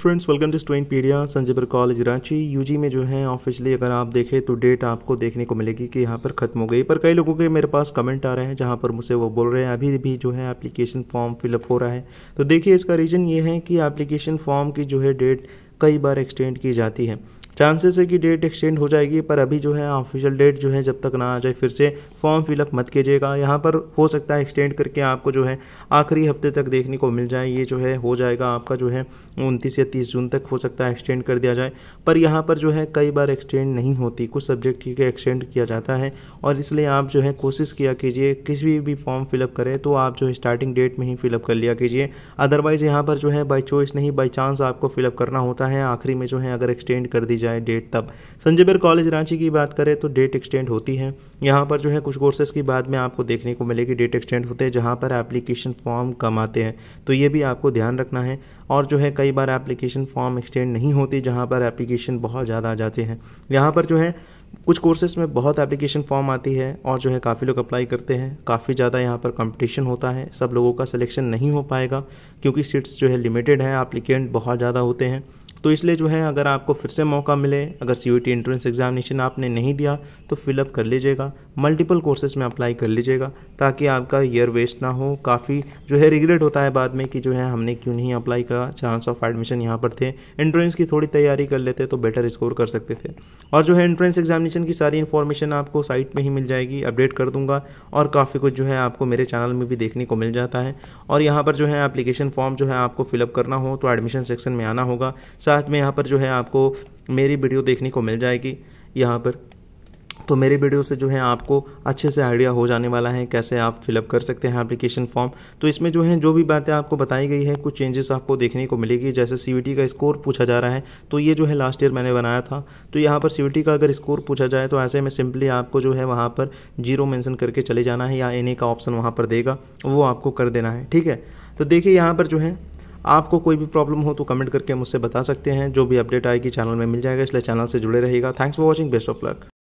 friends welcome to Studentpedia Sanjaypur college Ranchi U G में जो है ऑफिशियली अगर आप देखें तो डेट आपको देखने को मिलेगी कि यहाँ पर खत्म हो गई पर कई लोगों के मेरे पास कमेंट आ रहे हैं जहाँ पर मुझसे वो बोल रहे हैं अभी भी जो है एप्लीकेशन फॉर्म फिलअप हो रहा है तो देखिए इसका रीज़न ये है कि एप्लीकेशन फॉर्म की जो है डेट कई बार एक्सटेंड की जाती है चांसेस है कि डेट एक्सटेंड हो जाएगी पर अभी जो है ऑफिशियल डेट जो है जब तक ना आ जाए फिर से फॉर्म फिलअप मत कीजिएगा यहाँ पर हो सकता है एक्सटेंड करके आपको जो है आखिरी हफ्ते तक देखने को मिल जाए ये जो है हो जाएगा आपका जो है उनतीस या तीस जून तक हो सकता है एक्सटेंड कर दिया जाए पर यहाँ पर जो है कई बार एक्सटेंड नहीं होती कुछ सब्जेक्ट की एक्सटेंड किया जाता है और इसलिए आप जो है कोशिश किया कीजिए किसी भी, भी फॉर्म फिलअप करें तो आप जो है स्टार्टिंग डेट में ही फिलअप कर लिया कीजिए अदरवाइज़ यहाँ पर जो है बाई चॉइस नहीं बाई चांस आपको फिलअप करना होता है आखिरी में जो है अगर एक्सटेंड कर दी जाए जाए डेट तब संजय बेर कॉलेज रांची की बात करें तो डेट एक्सटेंड होती है यहाँ पर जो है कुछ कोर्सेज की बाद में आपको देखने को मिलेगी डेट एक्सटेंड होते हैं जहाँ पर एप्लीकेशन फॉर्म कम आते हैं तो ये भी आपको ध्यान रखना है और जो है कई बार एप्लीकेशन फॉर्म एक्सटेंड नहीं होती जहाँ पर एप्लीकेशन बहुत ज़्यादा आ जाते हैं यहाँ पर जो है कुछ कोर्सेस में बहुत एप्लीकेशन फॉर्म आती है और जो है काफ़ी लोग अप्लाई करते हैं काफ़ी ज़्यादा यहाँ पर कंपटीशन होता है सब लोगों का सिलेक्शन नहीं हो पाएगा क्योंकि सीट्स जो है लिमिटेड हैं एप्लीकेंट बहुत ज़्यादा होते हैं तो इसलिए जो है अगर आपको फिर से मौका मिले अगर सी यू एंट्रेंस एग्जामिनेशन आपने नहीं दिया तो फिलअप कर लीजिएगा मल्टीपल कोर्सेज में अप्लाई कर लीजिएगा ताकि आपका ईयर वेस्ट ना हो काफ़ी जो है रिग्रेट होता है बाद में कि जो है हमने क्यों नहीं अप्लाई करा चांस ऑफ एडमिशन यहाँ पर थे एंट्रेंस की थोड़ी तैयारी कर लेते तो बेटर स्कोर कर सकते थे और जो है एंट्रेंस एग्जामिनेशन की सारी इन्फॉर्मेशन आपको साइट में ही मिल जाएगी अपडेट कर दूंगा और काफ़ी कुछ जो है आपको मेरे चैनल में भी देखने को मिल जाता है और यहाँ पर जो है अप्लीकेशन फॉर्म जो है आपको फिलअप करना हो तो एडमिशन सेक्शन में आना होगा साथ में यहाँ पर जो है आपको मेरी वीडियो देखने को मिल जाएगी यहाँ पर तो मेरे वीडियो से जो है आपको अच्छे से आइडिया हो जाने वाला है कैसे आप फिलअप कर सकते हैं एप्लीकेशन फॉर्म तो इसमें जो है जो भी बातें आपको बताई गई है कुछ चेंजेस आपको देखने को मिलेगी जैसे सी का स्कोर पूछा जा रहा है तो ये जो है लास्ट ईयर मैंने बनाया था तो यहाँ पर सी का अगर स्कोर पूछा जाए तो ऐसे में सिंपली आपको जो है वहाँ पर जीरो मैंसन करके चले जाना है या एन का ऑप्शन वहाँ पर देगा वो आपको कर देना है ठीक है तो देखिए यहाँ पर जो है आपको कोई भी प्रॉब्लम हो तो कमेंट करके मुझसे बता सकते हैं जो भी अपडेट आएगी चैनल में मिल जाएगा इसलिए चैनल से जुड़े रहेगा thanks for watching best of luck